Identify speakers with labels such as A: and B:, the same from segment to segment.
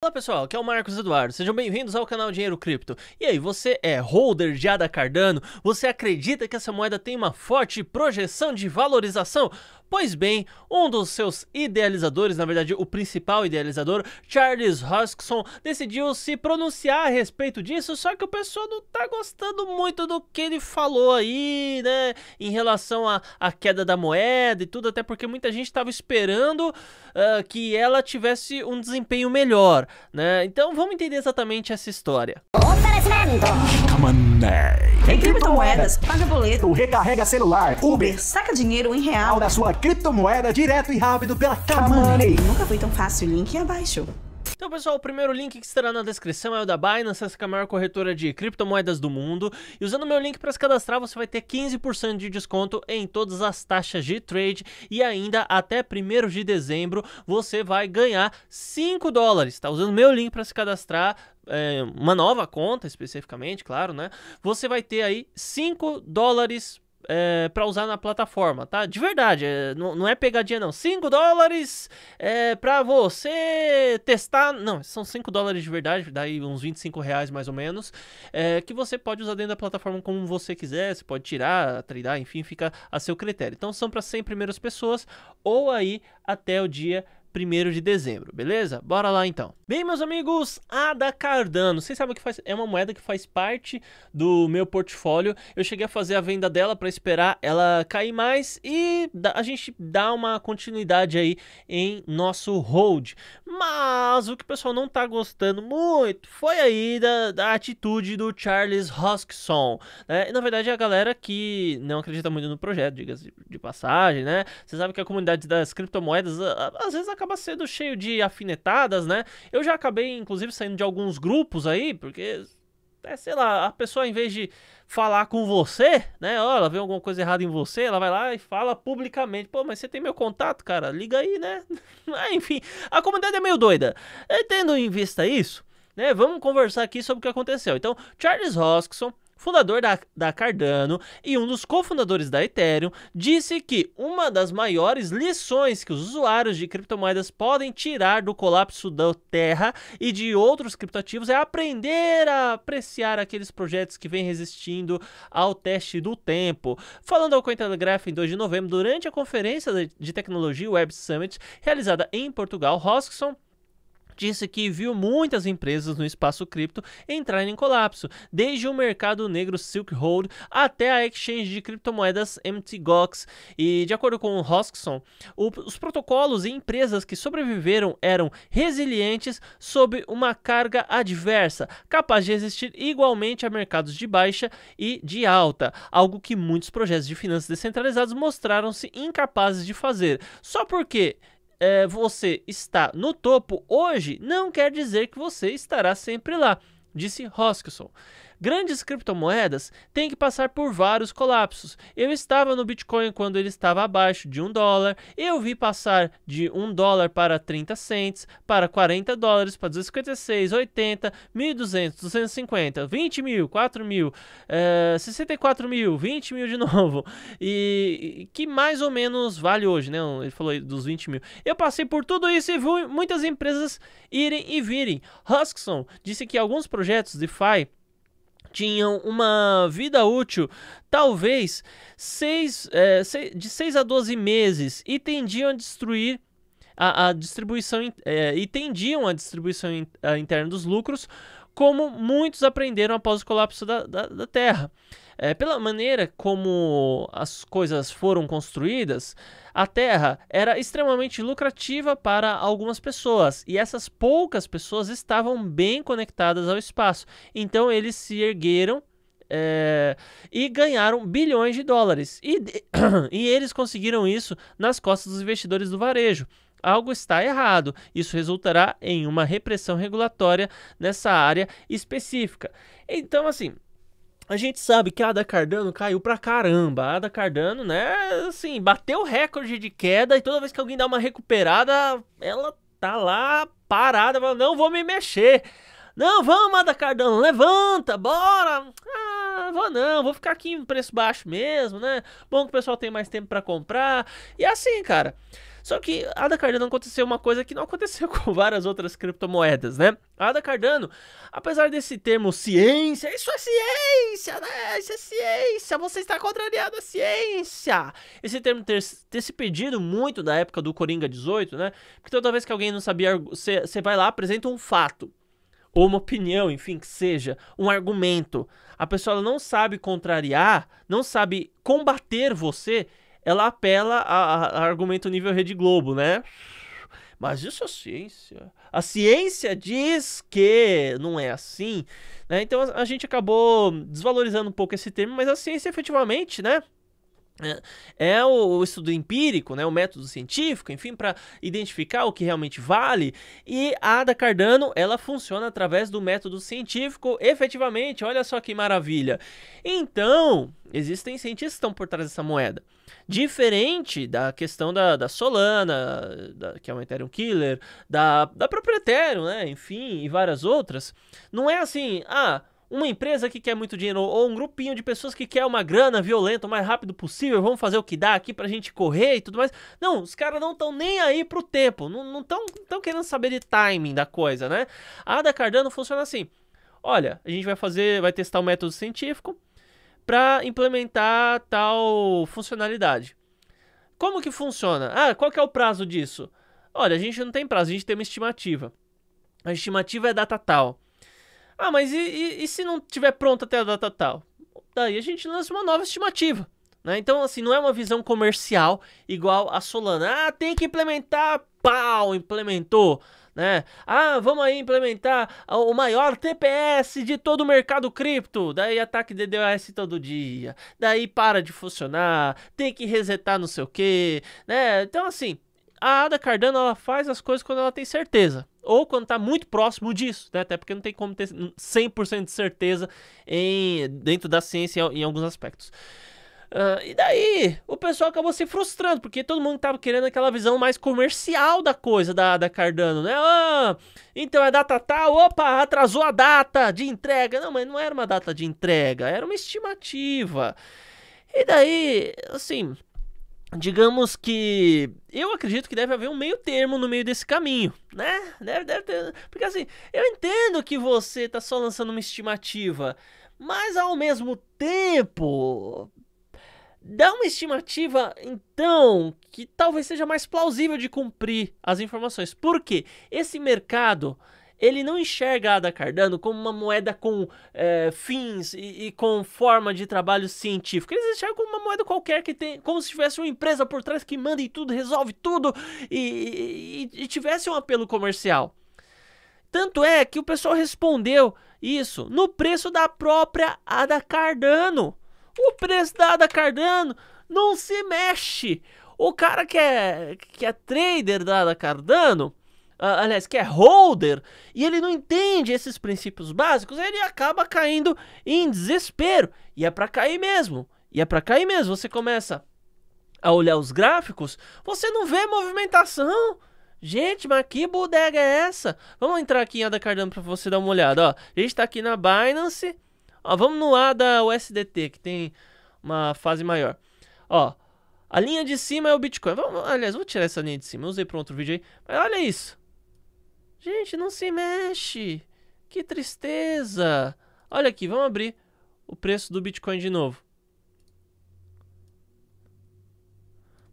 A: Olá pessoal, aqui é o Marcos Eduardo, sejam bem-vindos ao canal Dinheiro Cripto. E aí, você é holder de ADA Cardano? Você acredita que essa moeda tem uma forte projeção de valorização? Pois bem, um dos seus idealizadores, na verdade o principal idealizador, Charles Hoskinson, decidiu se pronunciar a respeito disso, só que o pessoal não tá gostando muito do que ele falou aí, né, em relação à queda da moeda e tudo, até porque muita gente estava esperando uh, que ela tivesse um desempenho melhor, né? Então vamos entender exatamente essa história.
B: Em criptomoedas,
A: paga boleto, recarrega celular, Uber, saca dinheiro em real da sua criptomoeda direto e rápido pela Kamoney. Nunca foi tão fácil, link é abaixo. Então, pessoal, o primeiro link que estará na descrição é o da Binance, essa é a maior corretora de criptomoedas do mundo. E usando meu link para se cadastrar, você vai ter 15% de desconto em todas as taxas de trade. E ainda até 1 de dezembro você vai ganhar 5 dólares. Tá usando meu link para se cadastrar é, uma nova conta especificamente, claro, né? Você vai ter aí 5 dólares é, para usar na plataforma, tá? De verdade, é, não, não, é pegadinha não. 5 dólares é, para você testar. Não, são 5 dólares de verdade, daí uns 25 reais mais ou menos. É, que você pode usar dentro da plataforma como você quiser. Você pode tirar, tradear, enfim, fica a seu critério. Então são para 100 primeiras pessoas ou aí até o dia 1 de dezembro, beleza? Bora lá então. Bem, meus amigos, ADA Cardano. Vocês sabem que faz, é uma moeda que faz parte do meu portfólio. Eu cheguei a fazer a venda dela para esperar ela cair mais e a gente dá uma continuidade aí em nosso hold. Mas o que o pessoal não tá gostando muito foi aí da, da atitude do Charles Hoskinson. Né? E, na verdade, é a galera que não acredita muito no projeto, diga-se de passagem, né? Você sabe que a comunidade das criptomoedas às vezes acaba acaba sendo cheio de afinetadas, né? Eu já acabei, inclusive, saindo de alguns grupos aí, porque é, sei lá, a pessoa em vez de falar com você, né? Ó, ela vê alguma coisa errada em você, ela vai lá e fala publicamente. Pô, mas você tem meu contato, cara? Liga aí, né? Ah, enfim, a comunidade é meio doida. E, tendo em vista isso, né? Vamos conversar aqui sobre o que aconteceu. Então, Charles Hoskinson fundador da, da Cardano e um dos cofundadores da Ethereum, disse que uma das maiores lições que os usuários de criptomoedas podem tirar do colapso da Terra e de outros criptoativos é aprender a apreciar aqueles projetos que vêm resistindo ao teste do tempo. Falando ao Cointelegraph em 2 de novembro, durante a conferência de tecnologia Web Summit realizada em Portugal, Roskson disse que viu muitas empresas no espaço cripto entrarem em colapso, desde o mercado negro Silk Road até a exchange de criptomoedas MTGOX. E de acordo com Hoskson, os protocolos e empresas que sobreviveram eram resilientes sob uma carga adversa, capaz de resistir igualmente a mercados de baixa e de alta, algo que muitos projetos de finanças descentralizados mostraram-se incapazes de fazer, só porque é, você está no topo hoje, não quer dizer que você estará sempre lá, disse Hoskinson. Grandes criptomoedas têm que passar por vários colapsos. Eu estava no Bitcoin quando ele estava abaixo de um dólar, eu vi passar de um dólar para 30 cents, para 40 dólares, para 256, 80, 1.200, 250, 20 mil, 4 mil, é, 64 mil, 20 eh, mil de novo. E, e que mais ou menos vale hoje, né? Ele falou dos 20 mil. Eu passei por tudo isso e vi muitas empresas irem e virem. Huskson disse que alguns projetos DeFi tinham uma vida útil talvez seis, é, de 6 a 12 meses e tendiam a destruir a, a distribuição é, e tendiam a distribuição interna dos lucros, como muitos aprenderam após o colapso da, da, da Terra. É, pela maneira como as coisas foram construídas, a terra era extremamente lucrativa para algumas pessoas e essas poucas pessoas estavam bem conectadas ao espaço. Então eles se ergueram é, e ganharam bilhões de dólares. E, e eles conseguiram isso nas costas dos investidores do varejo. Algo está errado. Isso resultará em uma repressão regulatória nessa área específica. Então, assim, a gente sabe que a Ada Cardano caiu pra caramba. A Ada Cardano, né, assim, bateu o recorde de queda e toda vez que alguém dá uma recuperada, ela tá lá parada, falando, não vou me mexer. Não, vamos, Ada Cardano, levanta, bora. Ah, vou não, vou ficar aqui em preço baixo mesmo, né? Bom que o pessoal tem mais tempo para comprar. E assim, cara, só que a da Cardano aconteceu uma coisa que não aconteceu com várias outras criptomoedas, né? A da Cardano, apesar desse termo ciência, isso é ciência, né? Isso é ciência, você está contrariando a ciência. Esse termo ter, ter se pedido muito na época do Coringa 18, né? Porque toda vez que alguém não sabia, você vai lá, apresenta um fato ou uma opinião, enfim, que seja, um argumento. A pessoa não sabe contrariar, não sabe combater você, ela apela a, a argumento nível Rede Globo, né? Mas isso é ciência. A ciência diz que não é assim, né? Então a, a gente acabou desvalorizando um pouco esse termo, mas a ciência efetivamente, né? é, é o, estudo empírico, né, o método científico, enfim, para identificar o que realmente vale. E a Ada Cardano, ela funciona através do método científico, efetivamente. Olha só que maravilha. Então, existem cientistas que estão por trás dessa moeda. Diferente da questão da, da Solana, da, que é um Ethereum Killer, da, da própria Ethereum, né, enfim, e várias outras. Não é assim, ah uma empresa que quer muito dinheiro ou um grupinho de pessoas que quer uma grana violenta o mais rápido possível, vamos fazer o que dá aqui pra gente correr e tudo mais. Não, os caras não estão nem aí pro tempo, não estão querendo saber de timing da coisa, né? A da Cardano funciona assim: olha, a gente vai fazer, vai testar o um método científico para implementar tal funcionalidade. Como que funciona? Ah, qual que é o prazo disso? Olha, a gente não tem prazo, a gente tem uma estimativa. A estimativa é data tal. Ah, mas e, e, e se não tiver pronto até a data tal? Daí a gente lança uma nova estimativa. Né? Então, assim, não é uma visão comercial igual a Solana. Ah, tem que implementar, pau, implementou. Né? Ah, vamos aí implementar o maior TPS de todo o mercado cripto. Daí ataque DDoS todo dia. Daí para de funcionar, tem que resetar não sei o quê. né? Então assim, a Ada Cardano ela faz as coisas quando ela tem certeza ou quando está muito próximo disso, né? até porque não tem como ter 100% de certeza em, dentro da ciência em, em alguns aspectos. Uh, e daí o pessoal acabou se frustrando, porque todo mundo tava querendo aquela visão mais comercial da coisa da, da Cardano, né? Ah, então é data tal, opa, atrasou a data de entrega. Não, mas não era uma data de entrega, era uma estimativa. E daí, assim, digamos que eu acredito que deve haver um meio termo no meio desse caminho, né? Deve, deve ter, porque assim, eu entendo que você está só lançando uma estimativa, mas ao mesmo tempo dá uma estimativa então que talvez seja mais plausível de cumprir as informações. Por quê? Esse mercado ele não enxerga a Ada Cardano como uma moeda com é, fins e, e, com forma de trabalho científico. Eles enxergam como uma moeda qualquer que tem, como se tivesse uma empresa por trás que manda e tudo, resolve tudo e, e, e tivesse um apelo comercial. Tanto é que o pessoal respondeu isso no preço da própria Ada Cardano. O preço da Ada Cardano não se mexe. O cara que é, que é trader da Ada Cardano, aliás, que é holder, e ele não entende esses princípios básicos, ele acaba caindo em desespero. E é para cair mesmo. E é para cair mesmo. Você começa a olhar os gráficos, você não vê movimentação. Gente, mas que bodega é essa? Vamos entrar aqui em ADA Cardano para você dar uma olhada. Ó, a gente está aqui na Binance. Ó, vamos no ADA USDT, que tem uma fase maior. Ó, a linha de cima é o Bitcoin. Vamos, aliás, vou tirar essa linha de cima. Eu usei para outro vídeo aí. Mas olha isso. Gente, não se mexe. Que tristeza. Olha aqui, vamos abrir o preço do Bitcoin de novo.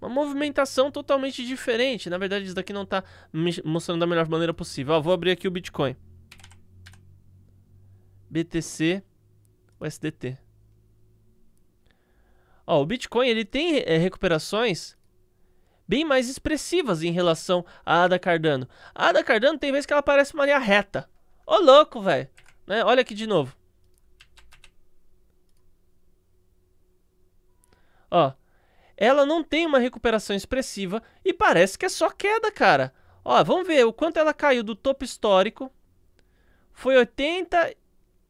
A: Uma movimentação totalmente diferente. Na verdade, isso daqui não está mostrando da melhor maneira possível. Ó, vou abrir aqui o Bitcoin. BTC, USDT. Ó, o Bitcoin ele tem é, recuperações bem mais expressivas em relação à Ada Cardano. A Ada Cardano tem vezes que ela parece uma linha reta. Ô louco, velho. Né? Olha aqui de novo. Ó. Ela não tem uma recuperação expressiva e parece que é só queda, cara. Ó, vamos ver o quanto ela caiu do topo histórico. Foi 80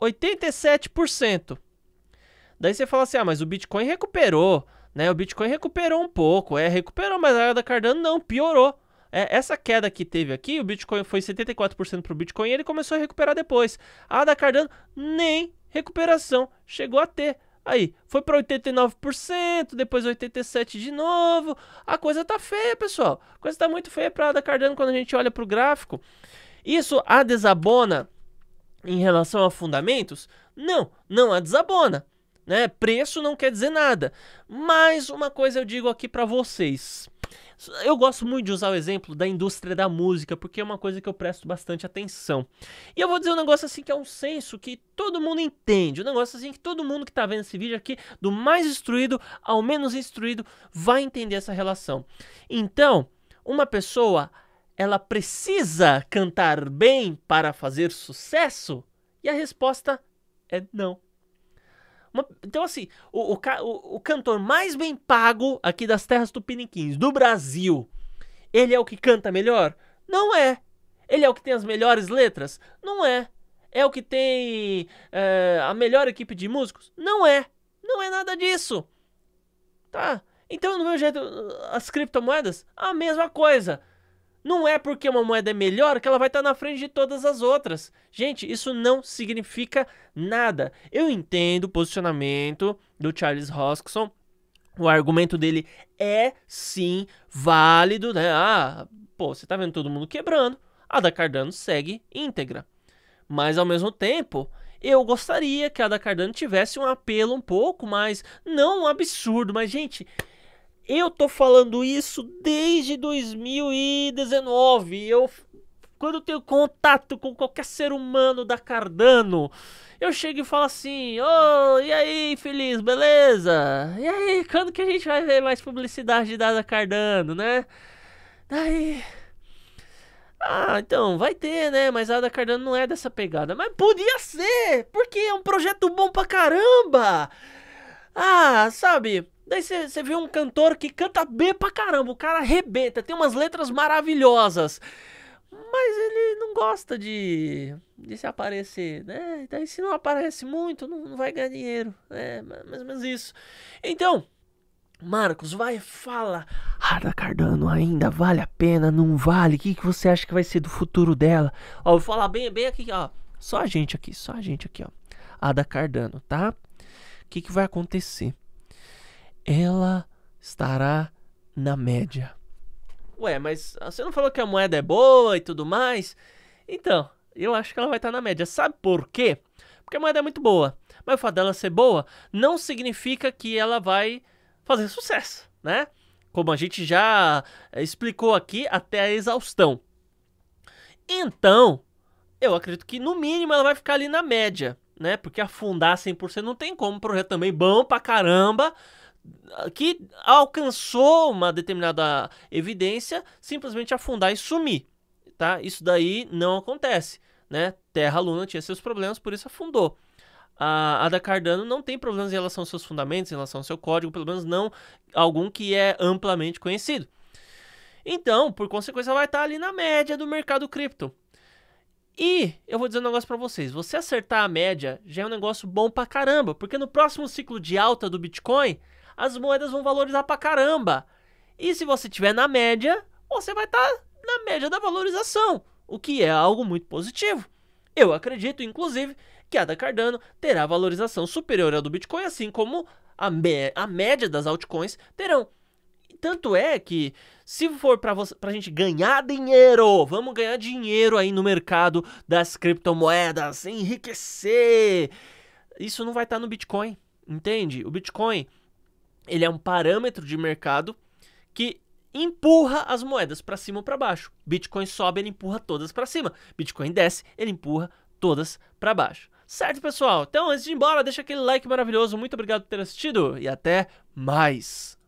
A: 87%. Daí você fala assim: "Ah, mas o Bitcoin recuperou". Né? O Bitcoin recuperou um pouco, é, recuperou, mas a da Cardano não, piorou. É, essa queda que teve aqui, o Bitcoin foi 74% para o Bitcoin e ele começou a recuperar depois. A da Cardano nem recuperação chegou a ter. Aí, foi para 89%, depois 87% de novo. A coisa tá feia, pessoal. A coisa tá muito feia para a da Cardano quando a gente olha para o gráfico. Isso a desabona em relação a fundamentos? Não, não a desabona né? Preço não quer dizer nada. Mas uma coisa eu digo aqui para vocês. Eu gosto muito de usar o exemplo da indústria da música, porque é uma coisa que eu presto bastante atenção. E eu vou dizer um negócio assim que é um senso que todo mundo entende, um negócio assim que todo mundo que tá vendo esse vídeo aqui, do mais instruído ao menos instruído, vai entender essa relação. Então, uma pessoa, ela precisa cantar bem para fazer sucesso? E a resposta é não. Uma... Então, assim, o, o, o, cantor mais bem pago aqui das terras tupiniquins, do Brasil, ele é o que canta melhor? Não é. Ele é o que tem as melhores letras? Não é. É o que tem é, a melhor equipe de músicos? Não é. Não é nada disso. Tá? Então, do meu jeito, as criptomoedas, a mesma coisa. Não é porque uma moeda é melhor que ela vai estar tá na frente de todas as outras. Gente, isso não significa nada. Eu entendo o posicionamento do Charles Hoskinson. O argumento dele é sim válido, né? Ah, pô, você tá vendo todo mundo quebrando. A da Cardano segue íntegra. Mas ao mesmo tempo, eu gostaria que a da Cardano tivesse um apelo um pouco mais, não um absurdo, mas gente, eu tô falando isso desde 2019. Eu quando eu tenho contato com qualquer ser humano da Cardano, eu chego e falo assim: Ô, oh, e aí, feliz, beleza? E aí, quando que a gente vai ver mais publicidade da Cardano, né? Daí. Ah, então, vai ter, né? Mas a da Cardano não é dessa pegada. Mas podia ser! Porque é um projeto bom pra caramba! Ah, sabe? Daí você vê um cantor que canta bem pra caramba, o cara arrebenta, tem umas letras maravilhosas. Mas ele não gosta de, de se aparecer, né? Daí se não aparece muito, não, não vai ganhar dinheiro. É, né? mais ou menos isso. Então, Marcos, vai, fala. Rada Cardano ainda vale a pena, não vale? O que, que você acha que vai ser do futuro dela? Ó, vou falar bem, bem aqui, ó. Só a gente aqui, só a gente aqui, ó. Ada Cardano, tá? O que, que vai acontecer? ela estará na média. Ué, mas você não falou que a moeda é boa e tudo mais? Então, eu acho que ela vai estar na média. Sabe por quê? Porque a moeda é muito boa. Mas o fato dela ser boa não significa que ela vai fazer sucesso, né? Como a gente já explicou aqui até a exaustão. Então, eu acredito que no mínimo ela vai ficar ali na média, né? Porque afundar 100% não tem como. Um projeto também bom pra caramba que alcançou uma determinada evidência simplesmente afundar e sumir, tá? Isso daí não acontece, né? Terra Luna tinha seus problemas, por isso afundou. A, a da Cardano não tem problemas em relação aos seus fundamentos, em relação ao seu código, pelo menos não algum que é amplamente conhecido. Então, por consequência, vai estar ali na média do mercado cripto. E eu vou dizer um negócio para vocês: você acertar a média já é um negócio bom para caramba, porque no próximo ciclo de alta do Bitcoin, as moedas vão valorizar pra caramba. E se você tiver na média, você vai estar tá na média da valorização, o que é algo muito positivo. Eu acredito, inclusive, que a da Cardano terá valorização superior à do Bitcoin, assim como a, a média das altcoins terão. Tanto é que, se for para a gente ganhar dinheiro, vamos ganhar dinheiro aí no mercado das criptomoedas, enriquecer. Isso não vai estar tá no Bitcoin, entende? O Bitcoin ele é um parâmetro de mercado que empurra as moedas para cima ou para baixo. Bitcoin sobe, ele empurra todas para cima. Bitcoin desce, ele empurra todas para baixo. Certo, pessoal? Então, antes de ir embora, deixa aquele like maravilhoso. Muito obrigado por ter assistido e até mais.